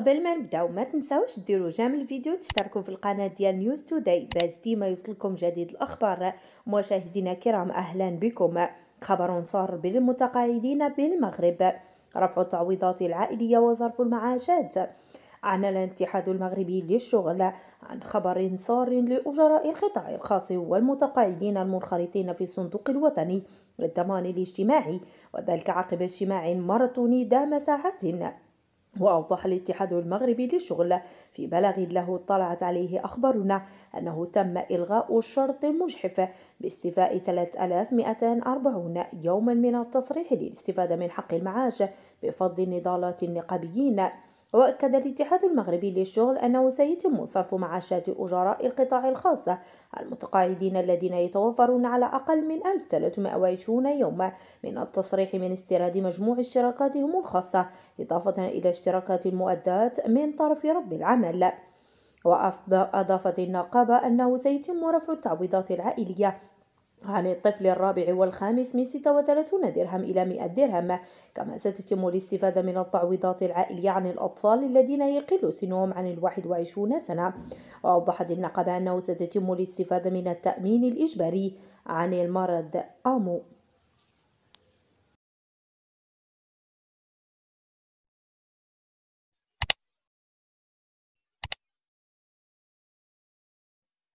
قبل ما نبداو ما تنساوش ديروا جام الفيديو تشتركوا في القناه ديال نيوز توداي باش ديما يوصلكم جديد الاخبار مشاهدينا الكرام اهلا بكم خبر صار بالمتقاعدين بالمغرب رفع التعويضات العائليه وظرف المعاشات عن الاتحاد المغربي للشغل عن خبر صار لأجراء القطاع الخاص والمتقاعدين المنخرطين في الصندوق الوطني للضمان الاجتماعي وذلك عقب اجتماع ماراثوني دام ساعات وأوضح الاتحاد المغربي للشغل في بلاغ له اطلعت عليه أخبارنا أنه تم إلغاء شرط مجحف باستيفاء 3240 يوما من التصريح للاستفادة من حق المعاش بفضل نضالات النقابيين وأكد الاتحاد المغربي للشغل أنه سيتم صرف معاشات أجراء القطاع الخاص المتقاعدين الذين يتوفرون على أقل من 1320 يوما من التصريح من استيراد مجموع اشتراكاتهم الخاصة إضافة إلى اشتراكات المؤدات من طرف رب العمل وأضافت النقابة أنه سيتم رفع التعويضات العائلية عن الطفل الرابع والخامس من 36 درهم إلى 100 درهم كما ستتم الاستفادة من التعويضات العائلية عن الأطفال الذين يقل سنهم عن الواحد وعشرون سنة وأوضحت النقابة أنه ستتم الاستفادة من التأمين الإجباري عن المرض آمو